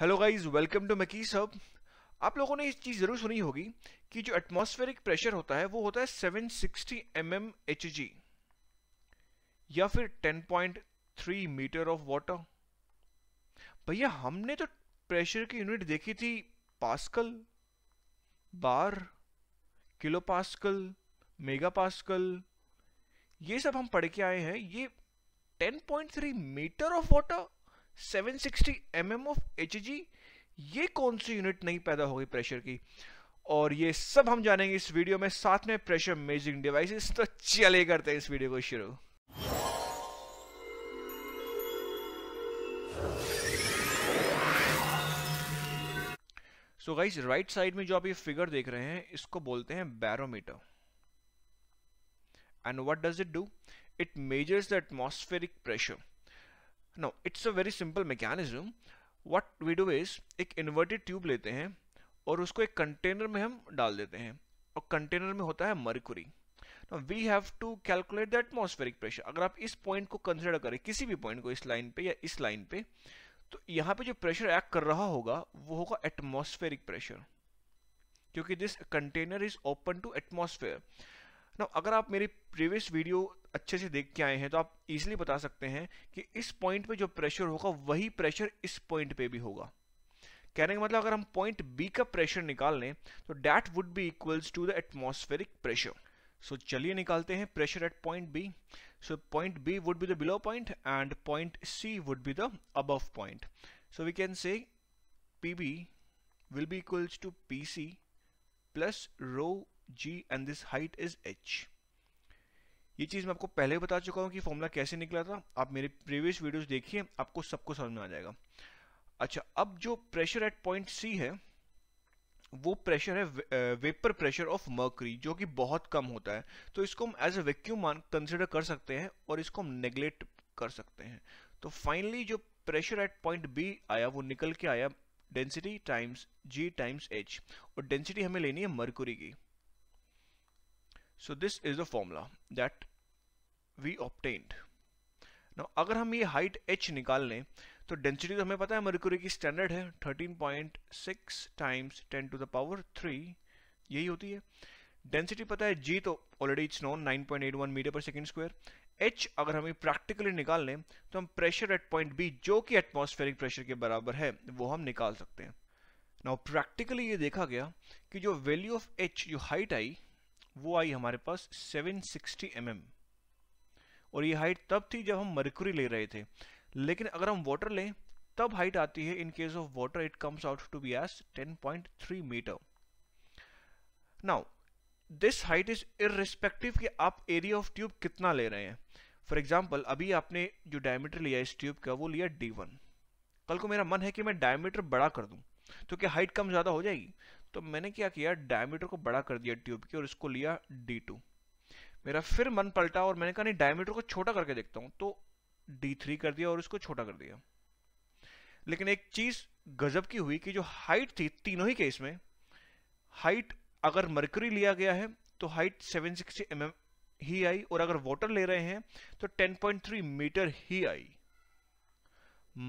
Hello guys welcome to मकी सब आप लोगों ने इस चीज़ ज़रूर सुनी होगी कि जो एटमॉस्फेरिक प्रेशर होता है वो होता है 760 सिक्सटी mm या फिर 10.3 मीटर ऑफ वाटर भैया हमने तो प्रेशर की यूनिट देखी थी pascal bar kilo pascal mega pascal ये सब हम पढ़ के आए हैं ये 10.3 metre of water 760 M M of H G ये कौन सी यूनिट नहीं पैदा हो गई प्रेशर की और ये सब हम जानेंगे इस वीडियो में साथ में प्रेशर मेजरिंग डिवाइसेस तो चले करते हैं इस वीडियो को शुरू सो गाइस राइट साइड में जो आप ये फिगर देख रहे हैं इसको बोलते हैं barometer and what does it do it measures the atmospheric pressure no it's a very simple mechanism what we do is एक इन्वर्टेड ट्यूब लेते हैं और उसको एक कंटेनर में हम डाल देते हैं और कंटेनर में होता है mercury we have to calculate the atmospheric pressure अगर आप इस पॉइंट को कंसिडर करें किसी भी पॉइंट को इस लाइन पे या इस लाइन पे तो यहाँ पे जो प्रेशर एक्ट कर रहा होगा वो होगा एटमोस्फेरिक प्रेशर क्योंकि this container is open to atmosphere ना अगर आप मेरी प्रीवियस वीडियो अच्छे से देख के आए हैं तो आप इजिली बता सकते हैं कि इस पॉइंट पे जो प्रेशर होगा वही प्रेशर इस पॉइंट पे भी होगा कहने का मतलब अगर हम पॉइंट बी का प्रेशर निकाल लें तो that would be equals to the atmospheric pressure so चलिए निकालते हैं pressure at point B so point B would be the below point and point C would be the above point so we can say P B will be equals to P C plus rho G and this height is H ये चीज़ मैं आपको पहले बता चुका हूँ कि formula कैसे निकला था आप मेरे प्रीवियस वीडियोस देखिए आपको सब कुछ समझ में आ जाएगा अच्छा अब जो प्रेशर एट पॉइंट सी है वो प्रेशर है वेपर प्रेशर ऑफ मर्करी जो कि बहुत कम होता है तो इसको हम एज ए वैक्यूम मान कंसिडर कर सकते हैं और इसको हम नेग्लेक्ट कर सकते हैं तो फाइनली जो प्रेशर एट पॉइंट बी आया वो निकल के आया density times G times H और डेंसिटी हमें लेनी है मर्कुरी की so this is the formula that we obtained ना अगर हम ये हाइट एच निकाल लें तो डेंसिटी तो हमें पता है मर्क्यूरी की स्टैंडर्ड है 13.6 टाइम्स 10 टू द पावर 3 यही होती है डेंसिटी पता है जी तो already it's known 9.81 metre per second square H अगर हमें प्रैक्टिकली निकाल लें तो हम प्रेशर एट पॉइंट बी जो कि एटमॉस्फेरिक प्रेशर के बराबर है वो हम निकाल सकते हैं नाउ प्रैक्टिकली ये देखा गया कि जो वैल्यू ऑफ एच जो हाइट आई वो आई हमारे पास 760 सिक्सटी mm. और ये हाइट तब थी जब हम मरकुरी ले रहे थे लेकिन अगर हम वाटर लें तब हाइट आती है in case of water it comes out to be as 10.3 metre now this height is irrespective कि आप एरिया ऑफ ट्यूब कितना ले रहे हैं फॉर एग्जाम्पल अभी आपने जो डायमीटर लिया इस ट्यूब का वो लिया डी कल को मेरा मन है कि मैं डायमीटर बड़ा कर दूं तो क्या हाइट कम ज़्यादा हो जाएगी तो मैंने क्या किया डायमीटर को बड़ा कर दिया ट्यूब की और इसको लिया डी मेरा फिर मन पलटा और मैंने कहा नहीं डायमीटर को छोटा करके देखता हूं तो डी कर दिया और इसको छोटा कर दिया लेकिन एक चीज गजब की हुई कि जो हाइट थी तीनों ही केस में हाइट अगर मरकरी लिया गया है तो हाइट 760 सिक्सटी mm ही आई और अगर वाटर ले रहे हैं तो 10.3 मीटर ही आई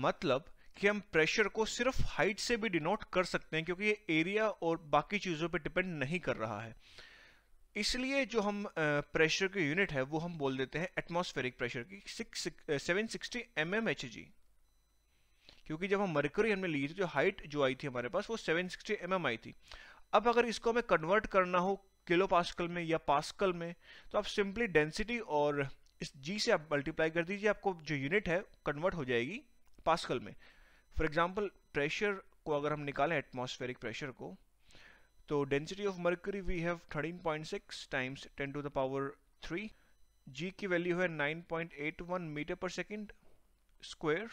मतलब कि हम प्रेशर को सिर्फ हाइट से भी डिनोट कर सकते हैं क्योंकि ये एरिया और बाकी चीज़ों पे डिपेंड नहीं कर रहा है इसलिए जो हम प्रेशर के यूनिट है वो हम बोल देते हैं एटमॉस्फेरिक प्रेशर की seven sixty M M H G क्योंकि जब हम मरकरी हमने ली थी जो तो हाइट जो आई थी हमारे पास वो सेवन सिक्सटी एम एम आई थी अब अगर इसको हमें कन्वर्ट करना हो किलो पास्कल में या पास्कल में तो आप सिंपली डेंसिटी और इस जी से आप मल्टीप्लाई कर दीजिए आपको जो यूनिट है कन्वर्ट हो जाएगी पास्कल में फॉर एग्जाम्पल प्रेशर को अगर हम निकालें एटमोसफेयरिक प्रेशर को तो density of mercury we have 13.6 times 10 to the power 3 जी की वैल्यू है 9.81 मीटर पर सेकंड स्क्वायर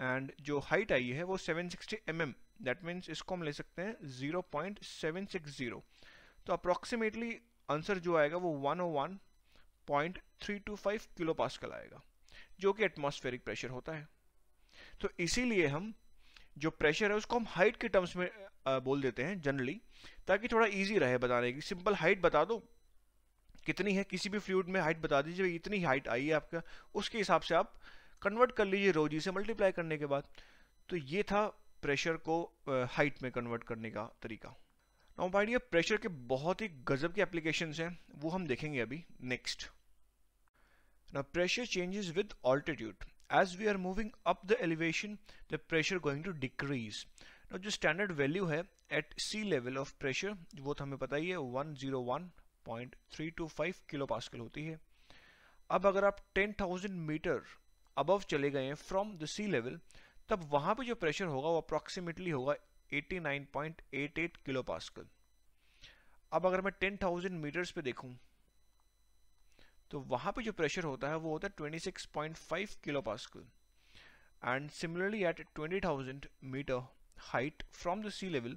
एंड जो हाइट आई है वो 760 sixty M M that means इसको हम ले सकते हैं 0.760 तो अप्रॉक्सीमेटली आंसर जो आएगा वो 101.325 किलो पास्कल आएगा जो कि एटमॉस्फेरिक प्रेशर होता है तो इसीलिए हम जो प्रेशर है उसको हम हाइट के टर्म्स में बोल देते हैं जनरली ताकि थोड़ा इजी रहे बताने की सिंपल हाइट बता दो कितनी है किसी भी फ्लूड में हाइट बता दीजिए इतनी हाइट आई है आपका उसके हिसाब से आप कन्वर्ट कर लीजिए रोजी से मल्टीप्लाई करने के बाद तो ये था प्रेशर को हाइट में कन्वर्ट करने का तरीका नाउ माय प्रेशर के बहुत ही गजब के एप्लीकेशंस हैं वो हम देखेंगे अभी नेक्स्ट ना pressure changes with altitude as we are moving up the elevation the pressure going to decrease now just standard value hai at sea level of pressure wo तो हमें पता ही है 101.325 kilo hoti hai ab agar aap 10,000 meter above chale gaye hain from the sea level tab wahan pe jo pressure hoga wo approximately hoga 89.88 kilo ab agar main 10,000 meters pe dekhun तो वहां पे जो pressure होता है वो होता है 26.5 kilo pascal and similarly at 20,000 metre height from the sea level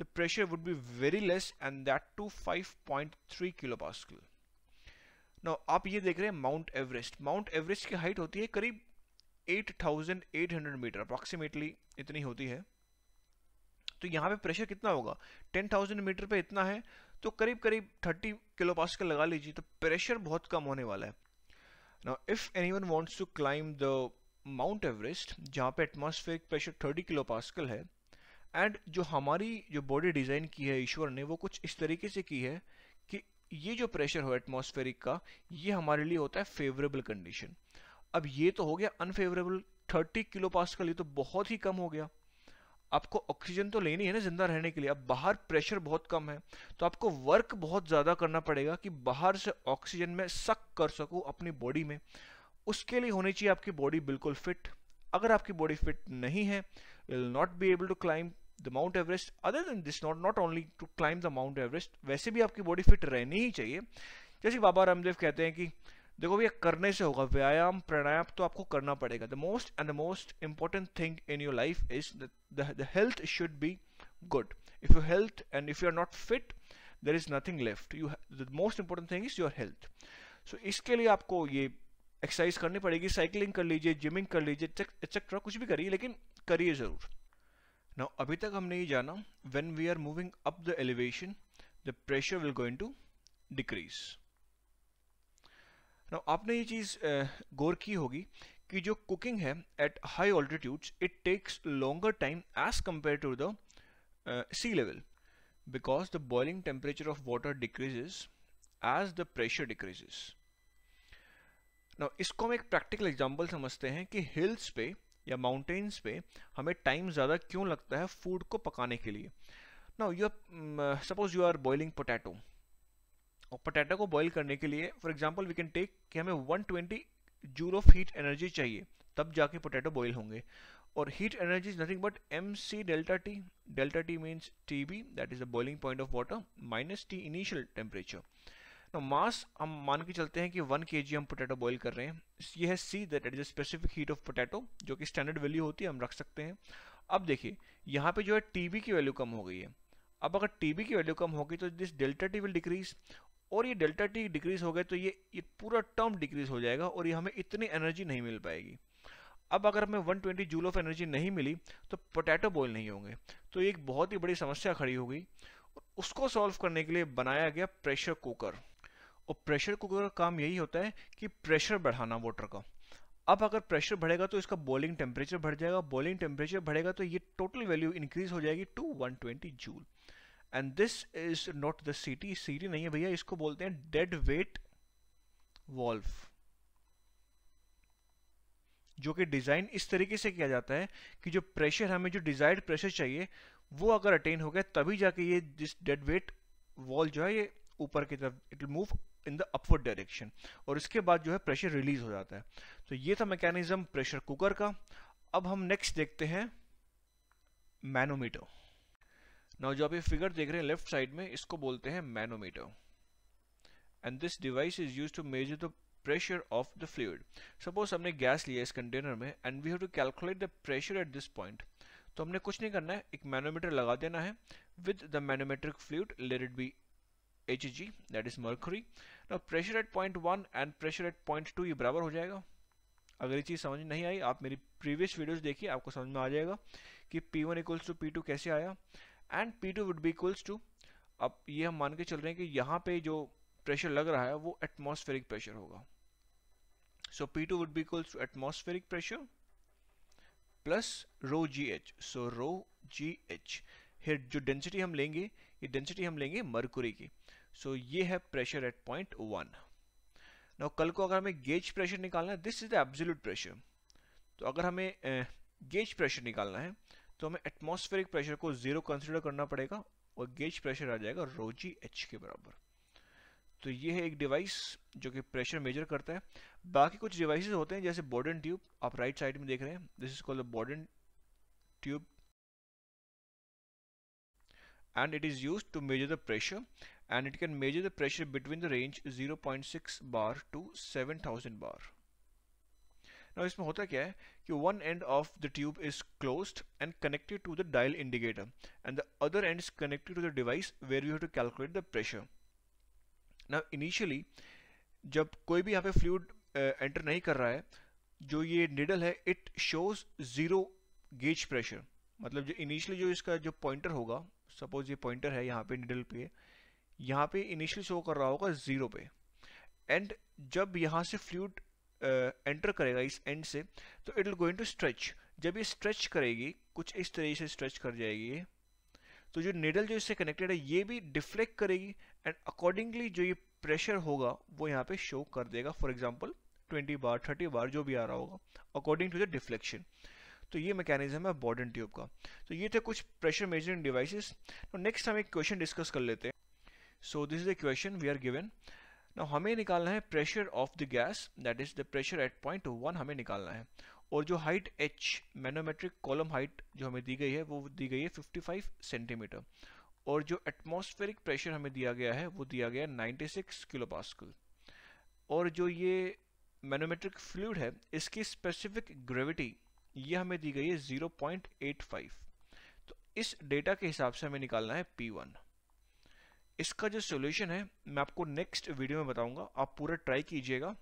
the pressure would be very less and that too 5.3 kilo pascal Now आप ये देख रहे हैं माउंट एवरेस्ट माउंट एवरेस्ट की हाइट होती है करीब 8,800 मीटर अप्रॉक्सीमेटली इतनी होती है तो यहाँ पे प्रेशर कितना होगा 10,000 मीटर पे इतना है तो करीब करीब 30 किलो पास्कल लगा लीजिए तो प्रेशर बहुत कम होने वाला है ना if any one wants to climb the Mount Everest जहाँ पे एटमॉस्फेरिक प्रेशर 30 किलो पास्कल है एंड जो हमारी जो बॉडी डिज़ाइन की है ईश्वर ने वो कुछ इस तरीके से की है कि ये जो प्रेशर हो एटमोसफेरिक का ये हमारे लिए होता है फेवरेबल कंडीशन अब ये तो हो गया अनफेवरेबल 30 किलो पास्कल ये तो बहुत ही कम हो गया आपको ऑक्सीजन तो लेनी है ना जिंदा रहने के लिए अब बाहर प्रेशर बहुत कम है तो आपको वर्क बहुत ज़्यादा करना पड़ेगा कि बाहर से ऑक्सीजन में सक कर सको अपनी बॉडी में उसके लिए होनी चाहिए आपकी बॉडी बिल्कुल फिट अगर आपकी बॉडी फिट नहीं है will not be able to climb the Mount Everest other than this not not only to climb the Mount Everest वैसे भी आपकी बॉडी फिट रहनी ही चाहिए जैसे बाबा रामदेव कहते हैं कि देखो भैया करने से होगा व्यायाम प्राणायाम तो आपको करना पड़ेगा the most and the most important thing in your life is the health should be good if you health and if you are not fit there is nothing left you the most important thing is your health so इसके लिए आपको ये exercise करनी पड़ेगी cycling कर लीजिए gymming कर लीजिए एक्सेट्रा कुछ भी करिए लेकिन करिए ज़रूर ना अभी तक हमने ये जाना when we are moving up the elevation the pressure will going to decrease ना आपने ये चीज़ गौर की होगी कि जो कुकिंग है at high altitudes it takes longer time as compare to the sea level because the boiling temperature of water decreases as the pressure decreases ना इसको हम एक प्रैक्टिकल एग्जाम्पल समझते हैं कि हिल्स पे या माउंटेन्स पे हमें टाइम ज़्यादा क्यों लगता है फूड को पकाने के लिए ना you suppose you are boiling potato और को बॉईल करने के लिए for example we can take कि हमें 120 twenty joule of heat energy चाहिए तब जाके पोटैटो बॉईल होंगे और heat energy is nothing but m c delta t delta t means t b that is the boiling point of water minus t initial temperature mass हम मान के चलते हैं कि वन के जी हम पोटैटो बॉईल कर रहे हैं ये है c that is a specific heat of potato जो कि स्टैंडर्ड वैल्यू होती है हम रख सकते हैं अब देखिए यहाँ पे जो है टी बी की वैल्यू कम हो गई है अब अगर टी बी की वैल्यू कम होगी तो this delta t will decrease और ये डेल्टा टी डिक्रीज हो गए तो ये ये पूरा टर्म डिक्रीज हो जाएगा और ये हमें इतनी एनर्जी नहीं मिल पाएगी अब अगर हमें 120 जूल ऑफ एनर्जी नहीं मिली तो पोटैटो बॉयल नहीं होंगे तो एक बहुत ही बड़ी समस्या खड़ी हो गई उसको सॉल्व करने के लिए बनाया गया प्रेशर कुकर और प्रेशर कुकर का काम यही होता है कि प्रेशर बढ़ाना वाटर का अब अगर प्रेशर बढ़ेगा तो इसका बॉइलिंग टेम्परेचर बढ़ जाएगा बॉइलिंग टेम्परेचर बढ़ेगा तो ये टोटल वैल्यू इंक्रीज हो जाएगी to 120 joule and this is not the सीटी सीटी नहीं है भैया इसको बोलते हैं डेड वेट वॉल्व जो कि डिज़ाइन इस तरीके से किया जाता है कि जो प्रेशर हमें जो डिज़ायर्ड प्रेशर चाहिए वो अगर अटेन हो गया तभी जाके ये दिस डेड वेट वॉल जो है ये ऊपर की तरफ it move in the upward direction और इसके बाद जो है प्रेशर रिलीज हो जाता है तो ये था मैकेनिज्म प्रेशर कुकर का अब हम नेक्स्ट देखते हैं मैनोमीटर नाउ जो आप ये फिगर देख रहे हैं लेफ्ट साइड में इसको बोलते हैं manometer and this device is use to measure the pressure of the fluid suppose हमने गैस लिया इस कंटेनर में and we have to calculate the pressure at this point तो हमने कुछ नहीं करना है एक मैनोमीटर लगा देना है with the manometric fluid let it be h g that is mercury now pressure at point 1 and pressure at point 2 ये बराबर हो जाएगा अगर ये चीज़ समझ नहीं आई आप मेरी प्रीवियस वीडियोस देखिए आपको समझ में आ जाएगा कि P1 one equals to p कैसे आया and p two would be equals to अब ये हम मान के चल रहे हैं कि यहाँ पे जो प्रेशर लग रहा है वो एटमॉस्फेरिक प्रेशर होगा so p two would be equals to atmospheric pressure plus rho g h so rho g h head जो डेंसिटी हम लेंगे ये डेंसिटी हम लेंगे मरकुरी की सो so, ये है प्रेशर एट पॉइंट वन ना कल को अगर हमें गेज प्रेशर निकालना है this is the absolute pressure तो अगर हमें गेज प्रेशर निकालना है तो हमें एटमॉस्फेरिक प्रेशर को जीरो कंसिडर करना पड़ेगा और गेज प्रेशर आ जाएगा रोजी एच के बराबर तो ये है एक डिवाइस जो कि प्रेशर मेजर करता है बाकी कुछ डिवाइस होते हैं जैसे बॉर्डन ट्यूब आप राइट साइड में देख रहे हैं this is called Bourdon tube use to measure the pressure and it can measure the pressure between the range zero point six bar to seven thousand bar now इसमें होता क्या है कि one end of the tube is closed and connected to the dial indicator and the other end is connected to the device where you have to calculate the pressure now initially जब कोई भी यहाँ पे fluid enter uh, नहीं कर रहा है जो ये निडल है it shows zero gauge pressure मतलब जो इनिशियली जो इसका जो पॉइंटर होगा सपोज ये पॉइंटर है यहाँ पे निडल पे यहाँ पे इनिशियल शो कर रहा होगा जीरो पे एंड जब यहाँ से फ्लूड एंटर करेगा इस एंड से तो it will going to stretch जब ये स्ट्रेच करेगी कुछ इस तरीके से स्ट्रेच कर जाएगी ये तो जो निडल जो इससे कनेक्टेड है ये भी डिफ्लेक्ट करेगी एंड अकॉर्डिंगली जो ये प्रेशर होगा वो यहाँ पे शो कर देगा फॉर एग्जाम्पल 20 बार 30 बार जो भी आ रहा होगा अकॉर्डिंग टू द डिफ्लेक्शन तो ये मैकेनिज्म है बॉर्डन ट्यूब का तो ये थे कुछ प्रेशर मेजरिंग डिवाइसेस तो नेक्स्ट हम एक क्वेश्चन डिस्कस कर लेते हैं so this is the question we are given ना हमें निकालना है pressure of the gas that is the pressure at point one हमें निकालना है और जो height h manometric column height जो हमें दी गई है वो दी गई है 55 सेंटीमीटर और जो एटमॉस्फेरिक प्रेशर हमें दिया गया है वो दिया गया है 96 किलो पास्कल और जो ये मैनोमेट्रिक फ्लूड है इसकी स्पेसिफिक ग्रेविटी ये हमें दी गई है 0.85 तो इस डेटा के हिसाब से हमें निकालना है पी वन इसका जो सोल्यूशन है मैं आपको नेक्स्ट वीडियो में बताऊंगा आप पूरा ट्राई कीजिएगा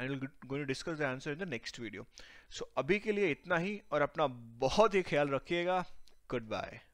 and going discuss the answer in the next video सो अभी के लिए इतना ही और अपना बहुत ही ख्याल रखिएगा गुड बाय